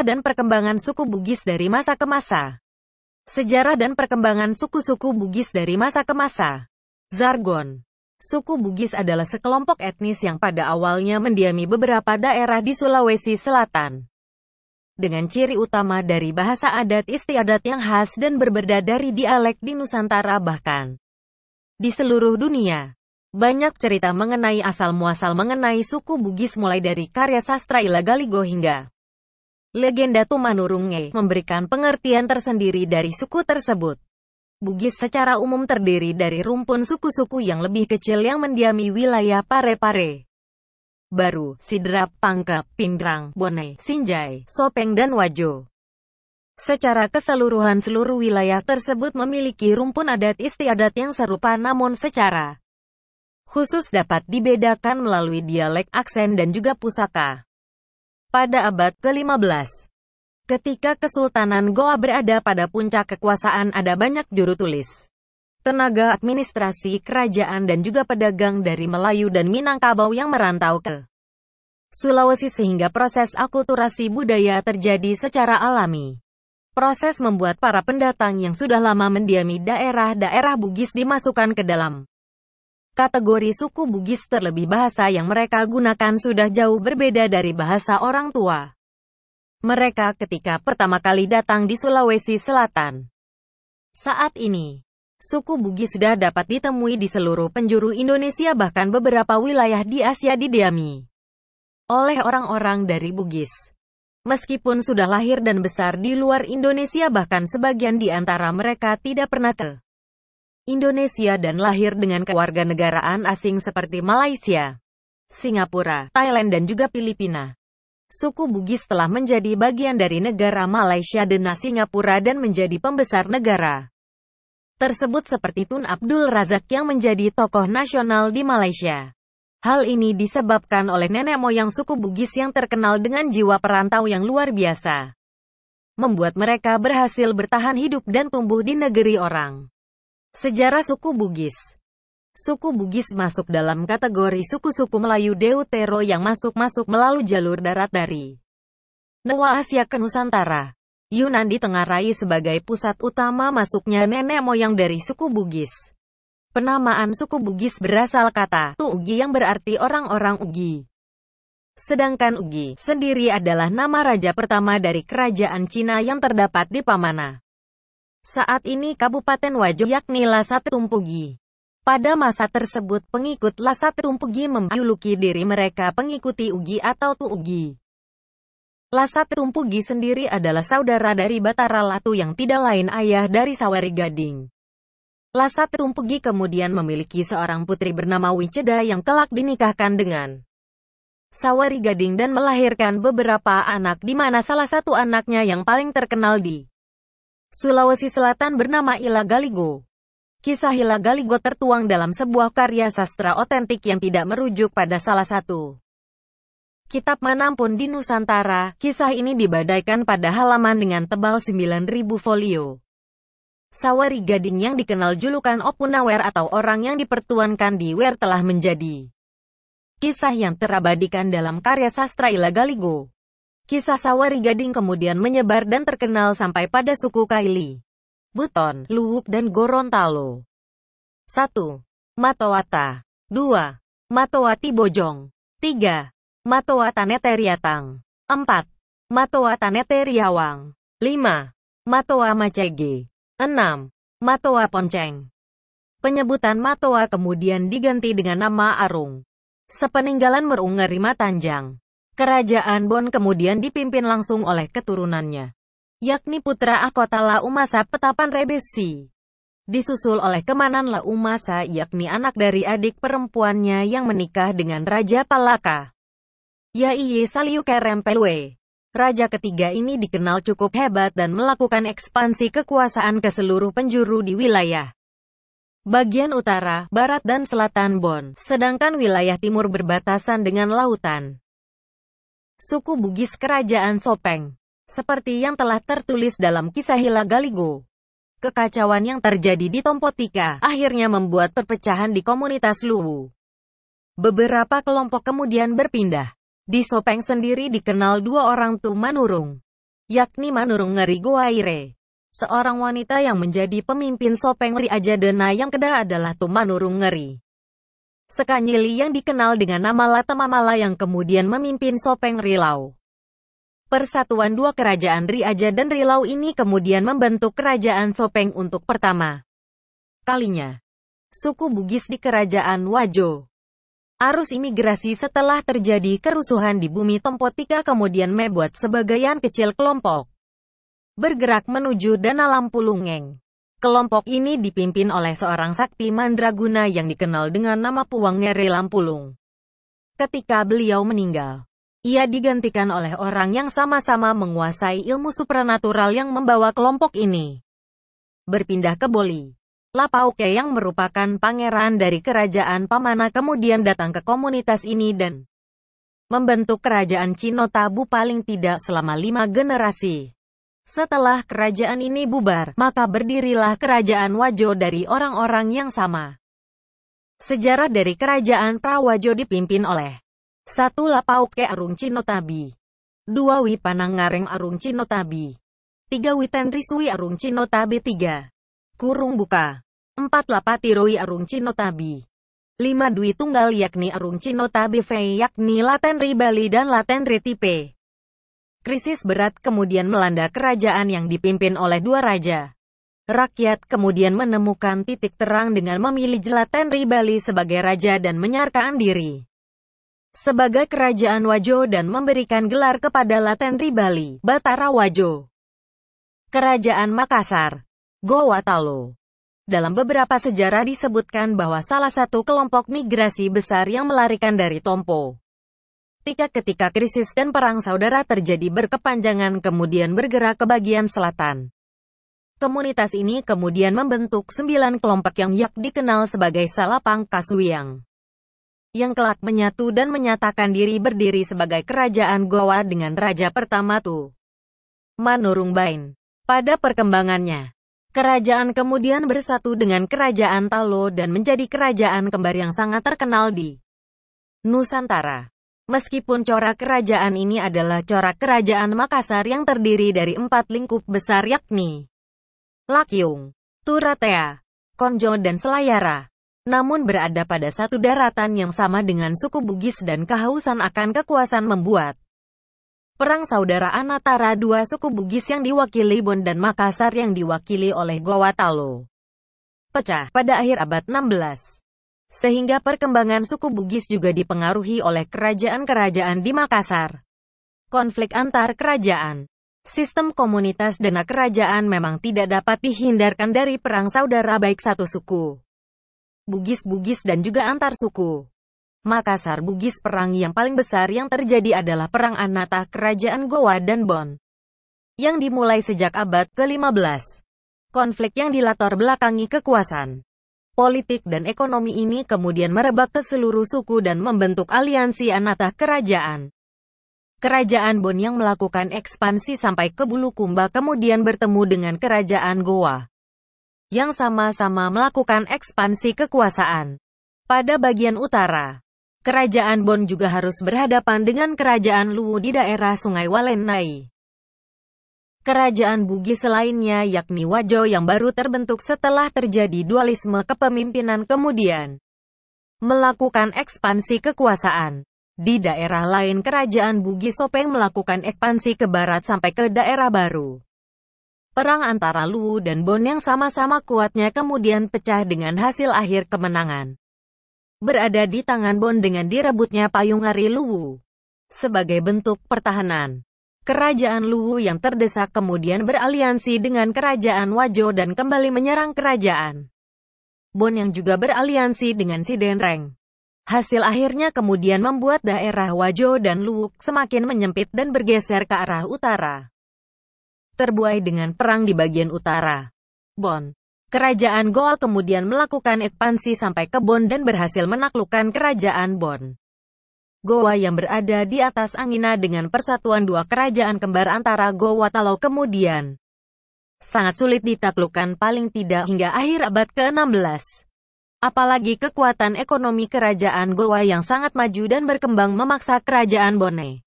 dan perkembangan suku Bugis dari masa ke masa. Sejarah dan perkembangan suku-suku Bugis dari masa ke masa. Zargon. Suku Bugis adalah sekelompok etnis yang pada awalnya mendiami beberapa daerah di Sulawesi Selatan. Dengan ciri utama dari bahasa adat istiadat yang khas dan berbeda dari dialek di Nusantara bahkan di seluruh dunia. Banyak cerita mengenai asal-muasal mengenai suku Bugis mulai dari karya sastra Ilagaligo hingga Legenda Tumanurunge memberikan pengertian tersendiri dari suku tersebut. Bugis secara umum terdiri dari rumpun suku-suku yang lebih kecil yang mendiami wilayah Parepare. -pare. Baru, Sidrap, Pangkep, Pindrang, Bone, Sinjai, Sopeng dan Wajo. Secara keseluruhan seluruh wilayah tersebut memiliki rumpun adat istiadat yang serupa namun secara khusus dapat dibedakan melalui dialek, aksen dan juga pusaka pada abad ke-15. Ketika Kesultanan Goa berada pada puncak kekuasaan ada banyak juru tulis, tenaga administrasi kerajaan dan juga pedagang dari Melayu dan Minangkabau yang merantau ke Sulawesi sehingga proses akulturasi budaya terjadi secara alami. Proses membuat para pendatang yang sudah lama mendiami daerah-daerah Bugis dimasukkan ke dalam Kategori suku Bugis terlebih bahasa yang mereka gunakan sudah jauh berbeda dari bahasa orang tua. Mereka ketika pertama kali datang di Sulawesi Selatan. Saat ini, suku Bugis sudah dapat ditemui di seluruh penjuru Indonesia bahkan beberapa wilayah di Asia didiami oleh orang-orang dari Bugis. Meskipun sudah lahir dan besar di luar Indonesia bahkan sebagian di antara mereka tidak pernah ke Indonesia dan lahir dengan kewarganegaraan asing seperti Malaysia, Singapura, Thailand dan juga Filipina. Suku Bugis telah menjadi bagian dari negara Malaysia dan Singapura dan menjadi pembesar negara tersebut seperti Tun Abdul Razak yang menjadi tokoh nasional di Malaysia. Hal ini disebabkan oleh nenek moyang suku Bugis yang terkenal dengan jiwa perantau yang luar biasa. Membuat mereka berhasil bertahan hidup dan tumbuh di negeri orang. Sejarah suku Bugis Suku Bugis masuk dalam kategori suku-suku Melayu Deutero yang masuk-masuk melalui jalur darat dari Nawa Asia ke Nusantara. Yunan di Tengah sebagai pusat utama masuknya nenek moyang dari suku Bugis. Penamaan suku Bugis berasal kata Ugi yang berarti orang-orang Ugi. Sedangkan Ugi sendiri adalah nama raja pertama dari kerajaan Cina yang terdapat di Pamana. Saat ini Kabupaten Wajo yakni Lasat Tumpugi. Pada masa tersebut pengikut Lasat Tumpugi memjuluki diri mereka pengikuti Ugi atau Tuugi. Lasat Tumpugi sendiri adalah saudara dari Batara Latu yang tidak lain ayah dari Sawari Gading. Lasat Tumpugi kemudian memiliki seorang putri bernama Winceda yang kelak dinikahkan dengan Sawari Gading dan melahirkan beberapa anak di mana salah satu anaknya yang paling terkenal di Sulawesi Selatan bernama Ila Galigo. Kisah Ila Galigo tertuang dalam sebuah karya sastra otentik yang tidak merujuk pada salah satu. Kitab manapun di Nusantara, kisah ini dibadaikan pada halaman dengan tebal 9000 folio. Sawari Gading yang dikenal julukan Opunawer atau orang yang dipertuankan di Wer telah menjadi kisah yang terabadikan dalam karya sastra Ila Galigo. Kisah Sawari Gading kemudian menyebar dan terkenal sampai pada suku Kaili, Buton, Luwuk dan Gorontalo. 1. Matowata 2. Matowati Bojong 3. Matowatane Neteriatang 4. Matowatane Teriawang 5. Matoa Macege 6. Matoa Ponceng Penyebutan Matowa kemudian diganti dengan nama Arung. Sepeninggalan Merung Ngerima Tanjang. Kerajaan Bon kemudian dipimpin langsung oleh keturunannya, yakni putra Akotala Umasa Petapan Rebesi. Disusul oleh kemanan La Umasa yakni anak dari adik perempuannya yang menikah dengan Raja Palaka, yaitu Saliu Kerempelwe. Raja ketiga ini dikenal cukup hebat dan melakukan ekspansi kekuasaan ke seluruh penjuru di wilayah bagian utara, barat dan selatan Bon, sedangkan wilayah timur berbatasan dengan lautan suku Bugis Kerajaan Sopeng. Seperti yang telah tertulis dalam kisah Hila Galigo. Kekacauan yang terjadi di Tompotika akhirnya membuat perpecahan di komunitas Luwu. Beberapa kelompok kemudian berpindah. Di Sopeng sendiri dikenal dua orang tu Manurung, yakni Manurung Ngerigo Aire, seorang wanita yang menjadi pemimpin Sopeng Ri Ajadena yang kedua adalah tu Manurung Ngeri. Sekanyili yang dikenal dengan nama Latamamala yang kemudian memimpin Sopeng Rilau. Persatuan dua kerajaan Riaja dan Rilau ini kemudian membentuk kerajaan Sopeng untuk pertama kalinya. Suku Bugis di kerajaan Wajo. Arus imigrasi setelah terjadi kerusuhan di bumi Tempotika kemudian membuat sebagian kecil kelompok bergerak menuju danalampulungeng. Pulungeng. Kelompok ini dipimpin oleh seorang sakti mandraguna yang dikenal dengan nama Puang Ngere Lampulung. Ketika beliau meninggal, ia digantikan oleh orang yang sama-sama menguasai ilmu supranatural yang membawa kelompok ini. Berpindah ke Boli, Lapauke yang merupakan pangeran dari kerajaan Pamana kemudian datang ke komunitas ini dan membentuk kerajaan Cinotabu paling tidak selama lima generasi. Setelah kerajaan ini bubar, maka berdirilah kerajaan Wajo dari orang-orang yang sama. Sejarah dari kerajaan Prawajo dipimpin oleh 1. Lapauke Arung Cinotabi, dua Wipanangareng Arung Cinotabi, tiga Witen Riswi Arung Cinotabi tiga kurung buka, empat Lapatiroi Arung Cinotabi, lima Dwi Tunggal yakni Arung Cinotabi V yakni Laten Ribali Bali dan Laten Retipe. Tipe. Krisis berat kemudian melanda kerajaan yang dipimpin oleh dua raja. Rakyat kemudian menemukan titik terang dengan memilih Jelaten Ribali sebagai raja dan menyarkaan diri sebagai kerajaan Wajo dan memberikan gelar kepada Laten Ribali, Batara Wajo. Kerajaan Makassar, Gowatalo. Dalam beberapa sejarah disebutkan bahwa salah satu kelompok migrasi besar yang melarikan dari Tompo Ketika ketika krisis dan perang saudara terjadi berkepanjangan kemudian bergerak ke bagian selatan. Komunitas ini kemudian membentuk sembilan kelompok yang yak dikenal sebagai Salapang Kasuyang. Yang kelak menyatu dan menyatakan diri berdiri sebagai kerajaan Goa dengan raja pertama Tu. Manurung Bain. Pada perkembangannya, kerajaan kemudian bersatu dengan kerajaan Talo dan menjadi kerajaan kembar yang sangat terkenal di Nusantara. Meskipun corak kerajaan ini adalah corak kerajaan Makassar yang terdiri dari empat lingkup besar yakni Lakyung, Turatea, Konjo dan Selayara. Namun berada pada satu daratan yang sama dengan suku Bugis dan kehausan akan kekuasaan membuat Perang saudara antara dua suku Bugis yang diwakili Bon dan Makassar yang diwakili oleh Gowatalo. Pecah pada akhir abad 16 sehingga perkembangan suku Bugis juga dipengaruhi oleh kerajaan-kerajaan di Makassar. Konflik antar kerajaan Sistem komunitas dana kerajaan memang tidak dapat dihindarkan dari perang saudara baik satu suku. Bugis-Bugis dan juga antar suku. Makassar Bugis perang yang paling besar yang terjadi adalah Perang Anata Kerajaan Goa dan Bon. Yang dimulai sejak abad ke-15. Konflik yang dilatar belakangi kekuasaan. Politik dan ekonomi ini kemudian merebak ke seluruh suku dan membentuk aliansi anatah kerajaan. Kerajaan Bon yang melakukan ekspansi sampai ke Bulukumba kemudian bertemu dengan Kerajaan Goa yang sama-sama melakukan ekspansi kekuasaan. Pada bagian utara, Kerajaan Bon juga harus berhadapan dengan Kerajaan Luwu di daerah Sungai Walenai. Kerajaan Bugis lainnya yakni Wajo yang baru terbentuk setelah terjadi dualisme kepemimpinan kemudian melakukan ekspansi kekuasaan. Di daerah lain kerajaan Bugis Sopeng melakukan ekspansi ke barat sampai ke daerah baru. Perang antara Luwu dan Bon yang sama-sama kuatnya kemudian pecah dengan hasil akhir kemenangan. Berada di tangan Bon dengan direbutnya payung hari Luwu. Sebagai bentuk pertahanan, Kerajaan Luwu yang terdesak kemudian beraliansi dengan Kerajaan Wajo dan kembali menyerang Kerajaan Bon yang juga beraliansi dengan Sidenreng. Hasil akhirnya kemudian membuat daerah Wajo dan Luwu semakin menyempit dan bergeser ke arah utara. Terbuai dengan perang di bagian utara. Bon. Kerajaan Goa kemudian melakukan ekspansi sampai ke Bon dan berhasil menaklukkan Kerajaan Bon. Goa yang berada di atas Angina dengan persatuan dua kerajaan kembar antara Goa Talau kemudian sangat sulit ditaklukkan paling tidak hingga akhir abad ke-16. Apalagi kekuatan ekonomi kerajaan Goa yang sangat maju dan berkembang memaksa kerajaan Bone.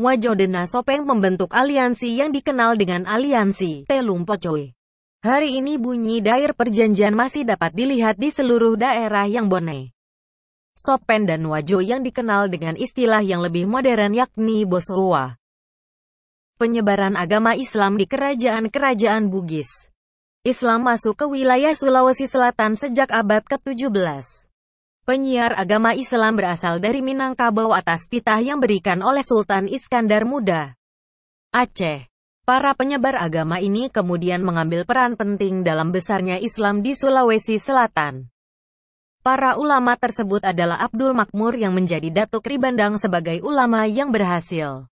Wajodena Sopeng membentuk aliansi yang dikenal dengan aliansi Telum Pocoy. Hari ini bunyi dair perjanjian masih dapat dilihat di seluruh daerah yang Bone. Sopen dan Wajo yang dikenal dengan istilah yang lebih modern yakni Bosowa. Penyebaran agama Islam di kerajaan-kerajaan Bugis. Islam masuk ke wilayah Sulawesi Selatan sejak abad ke-17. Penyiar agama Islam berasal dari Minangkabau atas titah yang berikan oleh Sultan Iskandar Muda. Aceh. Para penyebar agama ini kemudian mengambil peran penting dalam besarnya Islam di Sulawesi Selatan. Para ulama tersebut adalah Abdul Makmur yang menjadi Datuk Ribandang sebagai ulama yang berhasil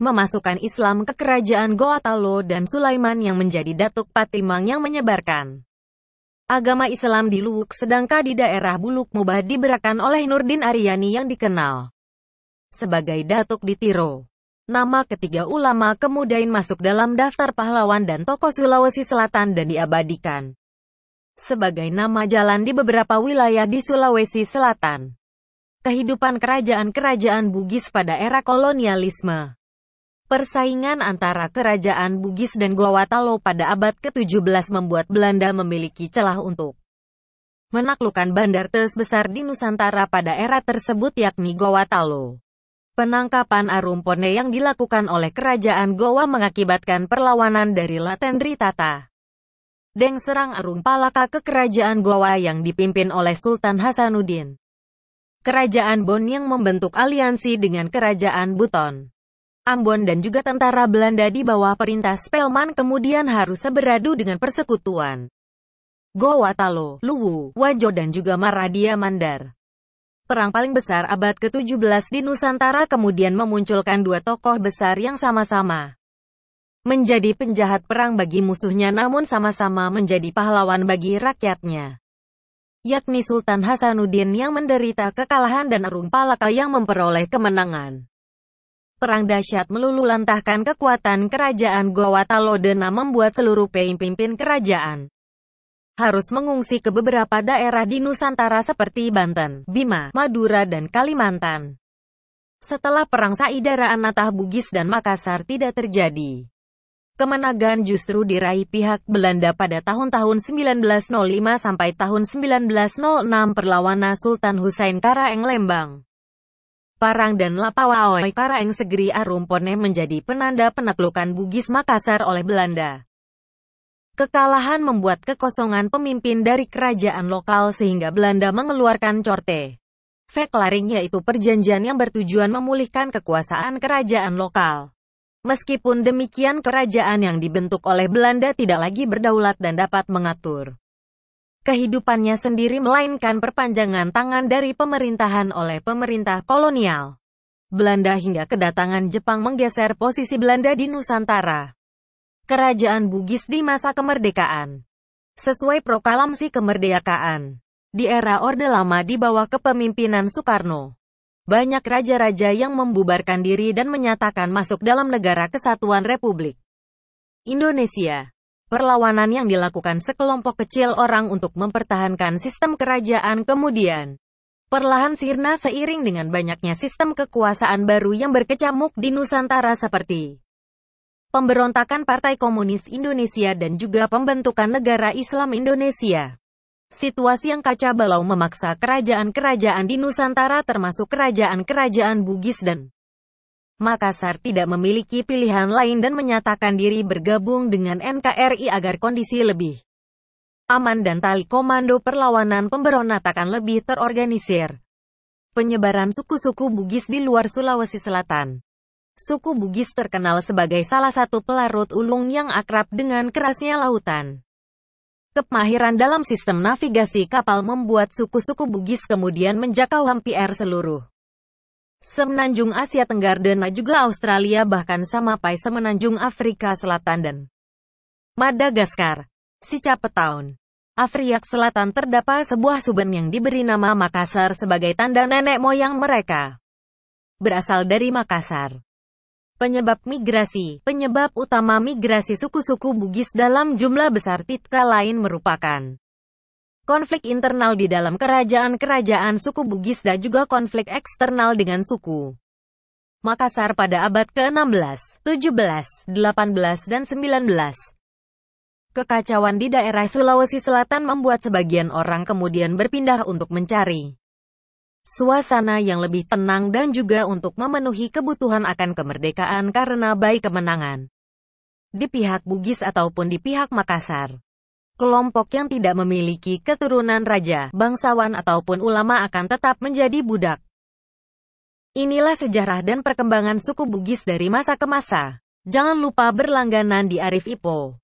memasukkan Islam ke kerajaan Goa Goatalo dan Sulaiman yang menjadi Datuk Patimang yang menyebarkan agama Islam di Luwuk sedangkan di daerah Buluk Mubah diberakan oleh Nurdin Aryani yang dikenal sebagai Datuk di Tiro. Nama ketiga ulama kemudian masuk dalam daftar pahlawan dan tokoh Sulawesi Selatan dan diabadikan sebagai nama jalan di beberapa wilayah di Sulawesi Selatan. Kehidupan kerajaan-kerajaan Bugis pada era kolonialisme Persaingan antara kerajaan Bugis dan Gowatalo pada abad ke-17 membuat Belanda memiliki celah untuk menaklukkan bandar terbesar di Nusantara pada era tersebut yakni Gowatalo. Penangkapan Arumpone yang dilakukan oleh kerajaan Gowa mengakibatkan perlawanan dari Latendritata. Tata. Deng Serang Arung Palaka ke Kerajaan Goa yang dipimpin oleh Sultan Hasanuddin. Kerajaan Bon yang membentuk aliansi dengan Kerajaan Buton. Ambon dan juga tentara Belanda di bawah perintah Spelman kemudian harus beradu dengan persekutuan. Goa Talo, Luwu, Wajo dan juga Maradia Mandar. Perang paling besar abad ke-17 di Nusantara kemudian memunculkan dua tokoh besar yang sama-sama menjadi penjahat perang bagi musuhnya namun sama-sama menjadi pahlawan bagi rakyatnya. Yakni Sultan Hasanuddin yang menderita kekalahan dan Arung Palaka yang memperoleh kemenangan. Perang dahsyat melulu lantahkan kekuatan kerajaan Goa Talodena membuat seluruh pemimpin kerajaan harus mengungsi ke beberapa daerah di Nusantara seperti Banten, Bima, Madura dan Kalimantan. Setelah perang Saidara Anatah Bugis dan Makassar tidak terjadi kemenangan justru diraih pihak Belanda pada tahun-tahun 1905 sampai tahun 1906 perlawana Sultan Husain Karaeng Lembang. Parang dan Lapawaoi Karaeng Segeri Arumpone menjadi penanda penaklukan Bugis Makassar oleh Belanda. Kekalahan membuat kekosongan pemimpin dari kerajaan lokal sehingga Belanda mengeluarkan Corte. Veklaring yaitu perjanjian yang bertujuan memulihkan kekuasaan kerajaan lokal. Meskipun demikian kerajaan yang dibentuk oleh Belanda tidak lagi berdaulat dan dapat mengatur kehidupannya sendiri melainkan perpanjangan tangan dari pemerintahan oleh pemerintah kolonial. Belanda hingga kedatangan Jepang menggeser posisi Belanda di Nusantara. Kerajaan Bugis di masa kemerdekaan. Sesuai proklamasi kemerdekaan, di era Orde Lama di bawah kepemimpinan Soekarno, banyak raja-raja yang membubarkan diri dan menyatakan masuk dalam negara kesatuan Republik Indonesia. Perlawanan yang dilakukan sekelompok kecil orang untuk mempertahankan sistem kerajaan kemudian perlahan sirna seiring dengan banyaknya sistem kekuasaan baru yang berkecamuk di Nusantara seperti pemberontakan Partai Komunis Indonesia dan juga pembentukan Negara Islam Indonesia. Situasi yang kaca balau memaksa kerajaan-kerajaan di Nusantara termasuk kerajaan-kerajaan Bugis dan Makassar tidak memiliki pilihan lain dan menyatakan diri bergabung dengan NKRI agar kondisi lebih aman dan tali komando perlawanan pemberontakan lebih terorganisir. Penyebaran suku-suku Bugis di luar Sulawesi Selatan Suku Bugis terkenal sebagai salah satu pelarut ulung yang akrab dengan kerasnya lautan. Kemahiran dalam sistem navigasi kapal membuat suku-suku Bugis kemudian menjangkau hampir seluruh Semenanjung Asia Tenggara dan juga Australia bahkan sama sampai Semenanjung Afrika Selatan dan Madagaskar. Sicap Town. Afrika Selatan terdapat sebuah suben yang diberi nama Makassar sebagai tanda nenek moyang mereka. Berasal dari Makassar. Penyebab migrasi Penyebab utama migrasi suku-suku Bugis dalam jumlah besar Titka lain merupakan konflik internal di dalam kerajaan-kerajaan suku Bugis dan juga konflik eksternal dengan suku Makassar pada abad ke-16, 17, 18, dan 19. Kekacauan di daerah Sulawesi Selatan membuat sebagian orang kemudian berpindah untuk mencari suasana yang lebih tenang dan juga untuk memenuhi kebutuhan akan kemerdekaan karena baik kemenangan di pihak Bugis ataupun di pihak Makassar. Kelompok yang tidak memiliki keturunan raja, bangsawan ataupun ulama akan tetap menjadi budak. Inilah sejarah dan perkembangan suku Bugis dari masa ke masa. Jangan lupa berlangganan di Arif Ipo.